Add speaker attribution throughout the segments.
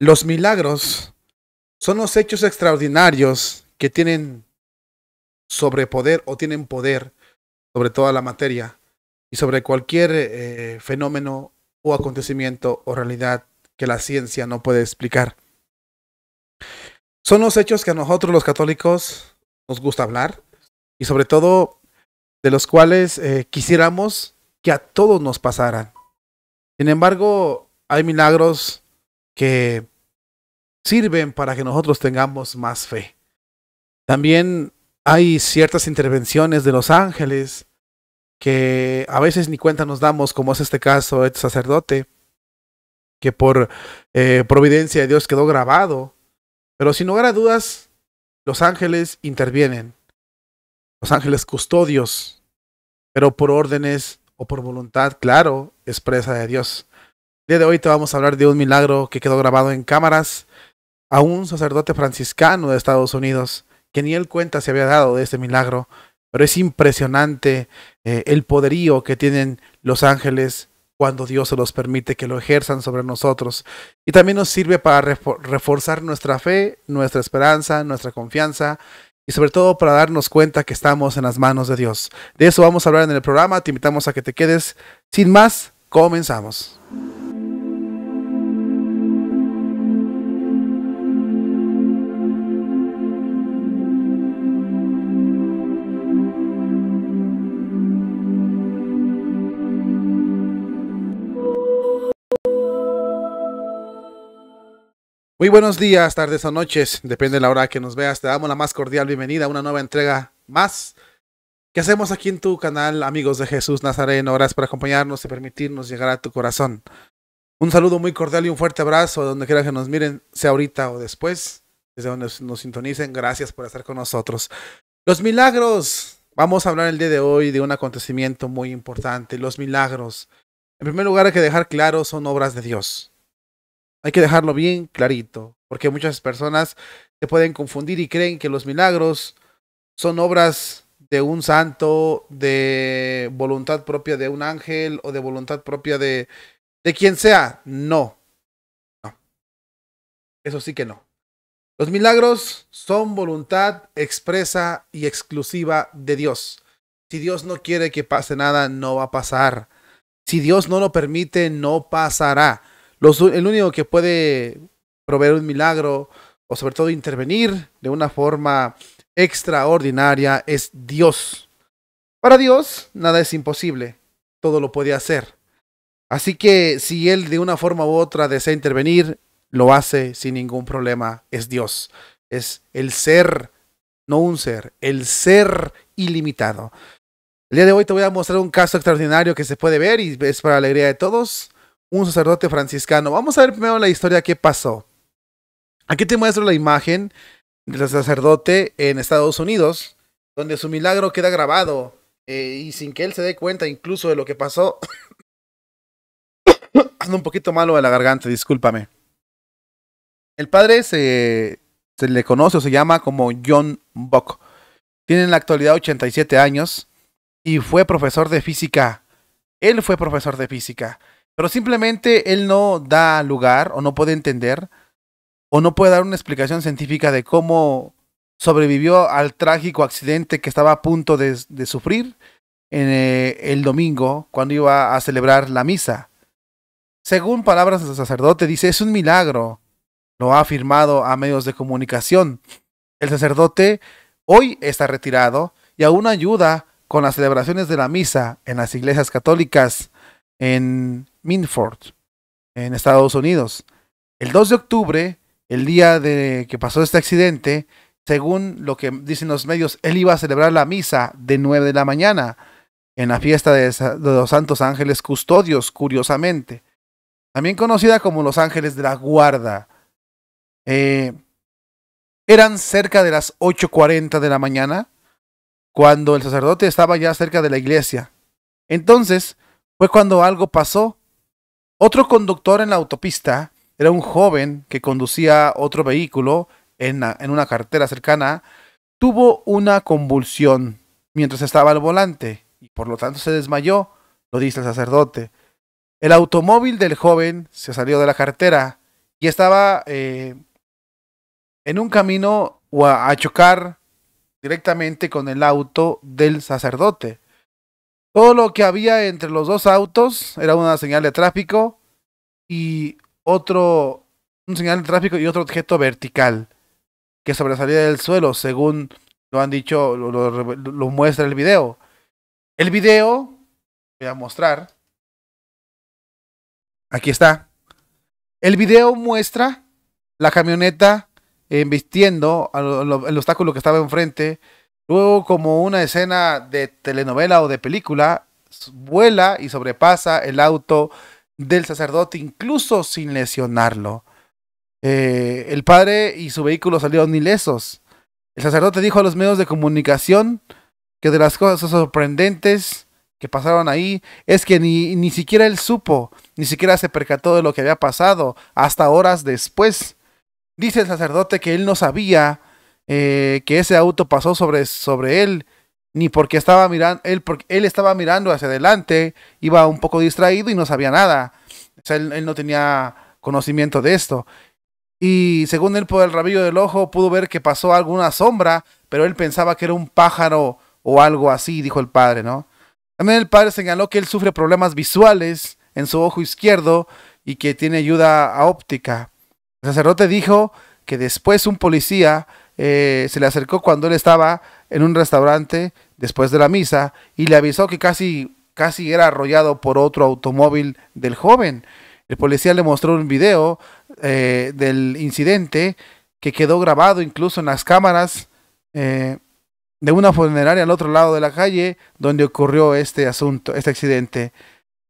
Speaker 1: Los milagros son los hechos extraordinarios que tienen sobrepoder o tienen poder sobre toda la materia y sobre cualquier eh, fenómeno o acontecimiento o realidad que la ciencia no puede explicar. Son los hechos que a nosotros los católicos nos gusta hablar y sobre todo de los cuales eh, quisiéramos que a todos nos pasaran. Sin embargo, hay milagros que sirven para que nosotros tengamos más fe. También hay ciertas intervenciones de los ángeles que a veces ni cuenta nos damos, como es este caso del sacerdote, que por eh, providencia de Dios quedó grabado. Pero sin lugar a dudas, los ángeles intervienen, los ángeles custodios, pero por órdenes o por voluntad, claro, expresa de Dios día de hoy te vamos a hablar de un milagro que quedó grabado en cámaras a un sacerdote franciscano de Estados Unidos, que ni él cuenta se había dado de este milagro, pero es impresionante eh, el poderío que tienen los ángeles cuando Dios se los permite que lo ejerzan sobre nosotros. Y también nos sirve para reforzar nuestra fe, nuestra esperanza, nuestra confianza y sobre todo para darnos cuenta que estamos en las manos de Dios. De eso vamos a hablar en el programa. Te invitamos a que te quedes. Sin más, comenzamos. Muy buenos días, tardes o noches, depende de la hora que nos veas. Te damos la más cordial bienvenida a una nueva entrega más que hacemos aquí en tu canal, amigos de Jesús Nazareno. Gracias por acompañarnos y permitirnos llegar a tu corazón. Un saludo muy cordial y un fuerte abrazo donde quiera que nos miren, sea ahorita o después, desde donde nos sintonicen. Gracias por estar con nosotros. Los milagros. Vamos a hablar el día de hoy de un acontecimiento muy importante, los milagros. En primer lugar, hay que dejar claro, son obras de Dios hay que dejarlo bien clarito, porque muchas personas se pueden confundir y creen que los milagros son obras de un santo, de voluntad propia de un ángel o de voluntad propia de, de quien sea. No. No. Eso sí que no. Los milagros son voluntad expresa y exclusiva de Dios. Si Dios no quiere que pase nada, no va a pasar. Si Dios no lo permite, no pasará el único que puede proveer un milagro o sobre todo intervenir de una forma extraordinaria es Dios. Para Dios nada es imposible, todo lo puede hacer. Así que si Él de una forma u otra desea intervenir, lo hace sin ningún problema. Es Dios, es el ser, no un ser, el ser ilimitado. El día de hoy te voy a mostrar un caso extraordinario que se puede ver y es para la alegría de todos un sacerdote franciscano. Vamos a ver primero la historia, qué pasó. Aquí te muestro la imagen del sacerdote en Estados Unidos, donde su milagro queda grabado eh, y sin que él se dé cuenta incluso de lo que pasó. Ando un poquito malo de la garganta, discúlpame. El padre se, se le conoce o se llama como John Buck. Tiene en la actualidad 87 años y fue profesor de física. Él fue profesor de física. Pero simplemente él no da lugar o no puede entender o no puede dar una explicación científica de cómo sobrevivió al trágico accidente que estaba a punto de, sufrir en, eh, el domingo cuando iba a celebrar la misa. Según palabras del sacerdote, dice, es un milagro. Lo ha afirmado a medios de comunicación. El sacerdote hoy está retirado y aún ayuda con las celebraciones de la misa en las iglesias católicas en Minford, en Estados Unidos. El 2 de octubre, el día de que pasó este accidente, según lo que dicen los medios, él iba a celebrar la misa de 9 de la mañana en la fiesta de, los Santos Ángeles Custodios, curiosamente, también conocida como los Ángeles de la Guarda. Eh, eran cerca de las 8.40 de la mañana cuando el sacerdote estaba ya cerca de la iglesia. Entonces fue cuando algo pasó otro conductor en la autopista era un joven que conducía otro vehículo en, una carretera cercana. Tuvo una convulsión mientras estaba al volante y por lo tanto se desmayó, lo dice el sacerdote. El automóvil del joven se salió de la carretera y estaba eh, en un camino a chocar directamente con el auto del sacerdote. Todo lo que había entre los dos autos era una señal de tráfico y otro, señal de tráfico y otro objeto vertical que sobresalía del suelo, según lo han dicho, lo, muestra el video. El video, voy a mostrar. Aquí está. El video muestra la camioneta embistiendo eh, el obstáculo que estaba enfrente Luego, como una escena de telenovela o de película, vuela y sobrepasa el auto del sacerdote, incluso sin lesionarlo. Eh, el padre y su vehículo salieron ilesos. El sacerdote dijo a los medios de comunicación que de las cosas sorprendentes que pasaron ahí es que ni, ni siquiera él supo, ni siquiera se percató de lo que había pasado hasta horas después. Dice el sacerdote que él no sabía eh, que ese auto pasó sobre, sobre él, ni porque estaba mirando, él, él estaba mirando hacia adelante, iba un poco distraído y no sabía nada. O sea, él, no tenía conocimiento de esto. Y según él, por el rabillo del ojo, pudo ver que pasó alguna sombra, pero él pensaba que era un pájaro o algo así, dijo el padre, ¿no? También el padre señaló que él sufre problemas visuales en su ojo izquierdo y que tiene ayuda a óptica. El sacerdote dijo que después un policía eh, se le acercó cuando él estaba en un restaurante después de la misa y le avisó que casi, casi era arrollado por otro automóvil del joven. El policía le mostró un video eh, del incidente que quedó grabado incluso en las cámaras eh, de una funeraria al otro lado de la calle donde ocurrió este asunto, este accidente.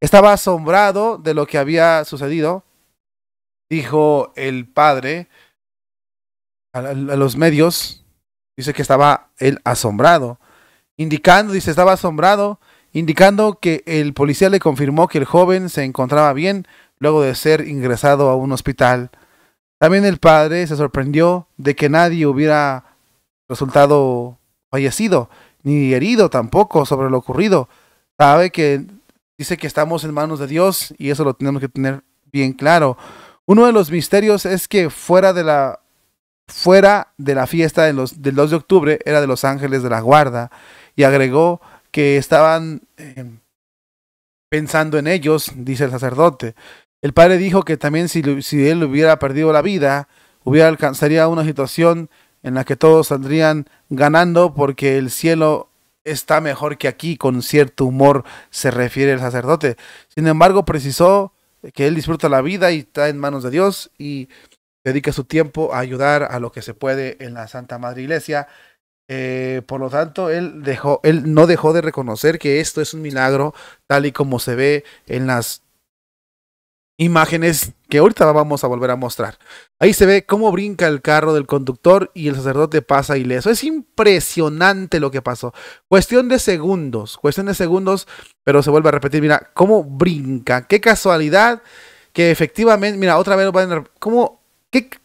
Speaker 1: Estaba asombrado de lo que había sucedido, dijo el padre, a, los medios, dice que estaba él asombrado, indicando, dice, estaba asombrado, indicando que el policía le confirmó que el joven se encontraba bien luego de ser ingresado a un hospital. También el padre se sorprendió de que nadie hubiera resultado fallecido, ni herido tampoco sobre lo ocurrido. Sabe que dice que estamos en manos de Dios y eso lo tenemos que tener bien claro. Uno de los misterios es que fuera de la fuera de la fiesta del 2 de octubre era de los ángeles de la guarda y agregó que estaban em, pensando en ellos, dice el sacerdote. El padre dijo que también si, él hubiera perdido la vida, hubiera alcanzaría una situación en la que todos saldrían ganando porque el cielo está mejor que aquí, con cierto humor se refiere el sacerdote. Sin embargo, precisó que él disfruta la vida y está en manos de Dios y Dedica su tiempo a ayudar a lo que se puede en la Santa Madre Iglesia. Eh, por lo tanto, él, dejó, él no dejó de reconocer que esto es un milagro, tal y como se ve en las imágenes que ahorita vamos a volver a mostrar. Ahí se ve cómo brinca el carro del conductor y el sacerdote pasa ileso. Es impresionante lo que pasó. Cuestión de segundos, cuestión de segundos, pero se vuelve a repetir. Mira, cómo brinca. Qué casualidad que efectivamente, mira, otra vez, cómo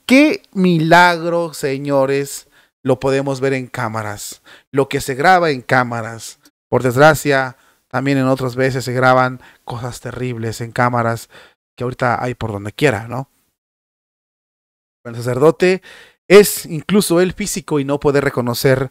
Speaker 1: ¿Qué, milagro, señores, lo podemos ver en cámaras. Lo que se graba en cámaras. Por desgracia, también en otras veces se graban cosas terribles en cámaras que ahorita hay por donde quiera, ¿no? El sacerdote es incluso él físico y no puede reconocer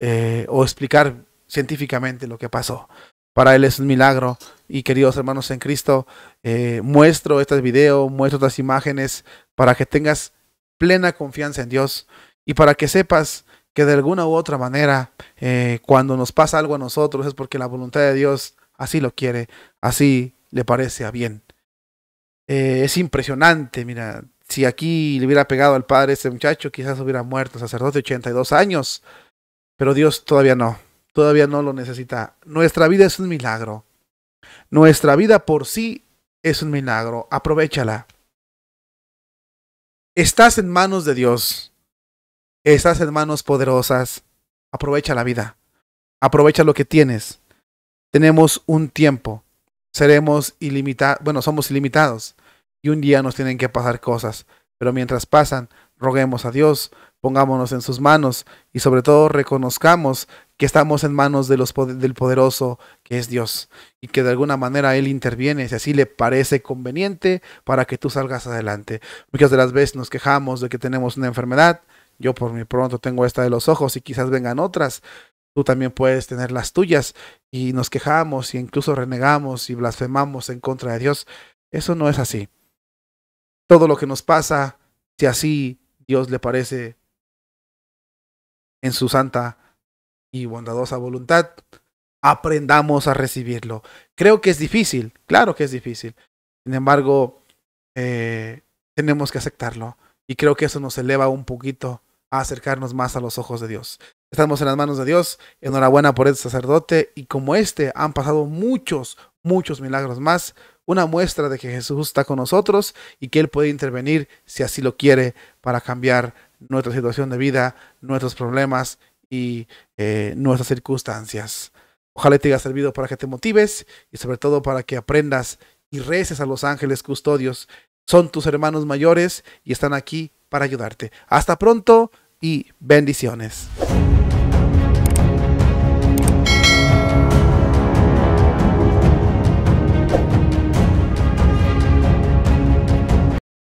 Speaker 1: eh, o explicar científicamente lo que pasó. Para Él es un milagro. Y queridos hermanos en Cristo, eh, muestro este video, muestro estas imágenes para que tengas plena confianza en Dios y para que sepas que de alguna u otra manera, eh, cuando nos pasa algo a nosotros es porque la voluntad de Dios así lo quiere, así le parece a bien. Eh, es impresionante, mira, si aquí le hubiera pegado al padre este muchacho, quizás hubiera muerto, sacerdote, de 82 años, pero Dios todavía no todavía no lo necesita. Nuestra vida es un milagro. Nuestra vida por sí es un milagro. Aprovechala. Estás en manos de Dios. Estás en manos poderosas. Aprovecha la vida. Aprovecha lo que tienes. Tenemos un tiempo. Seremos ilimitados. Bueno, somos ilimitados. Y un día nos tienen que pasar cosas. Pero mientras pasan, roguemos a Dios, pongámonos en sus manos y sobre todo reconozcamos que estamos en manos del poderoso, que es Dios, y que de alguna manera Él interviene si así le parece conveniente para que tú salgas adelante. Muchas de las veces nos quejamos de que tenemos una enfermedad, yo por mi pronto tengo esta de los ojos y quizás vengan otras, tú también puedes tener las tuyas, y nos quejamos y incluso renegamos y blasfemamos en contra de Dios. Eso no es así. Todo lo que nos pasa, si así Dios le parece en su santa y bondadosa voluntad, aprendamos a recibirlo. Creo que es difícil, claro que es difícil. Sin embargo, eh, tenemos que aceptarlo. Y creo que eso nos eleva un poquito a acercarnos más a los ojos de Dios. Estamos en las manos de Dios. Enhorabuena por el este sacerdote. Y como este, han pasado muchos, muchos milagros más. Una muestra de que Jesús está con nosotros y que Él puede intervenir si así lo quiere para cambiar nuestra situación de vida, nuestros problemas y eh, nuestras circunstancias. Ojalá te haya servido para que te motives y sobre todo para que aprendas y reces a los ángeles custodios. Son tus hermanos mayores y están aquí para ayudarte. Hasta pronto y bendiciones.